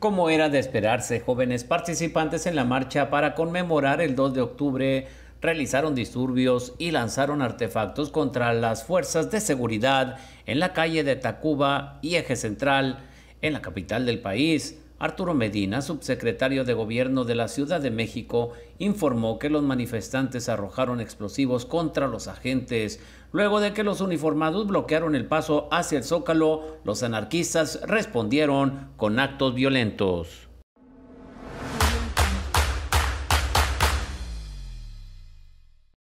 Como era de esperarse, jóvenes participantes en la marcha para conmemorar el 2 de octubre realizaron disturbios y lanzaron artefactos contra las fuerzas de seguridad en la calle de Tacuba y Eje Central, en la capital del país. Arturo Medina, subsecretario de Gobierno de la Ciudad de México, informó que los manifestantes arrojaron explosivos contra los agentes. Luego de que los uniformados bloquearon el paso hacia el zócalo, los anarquistas respondieron con actos violentos.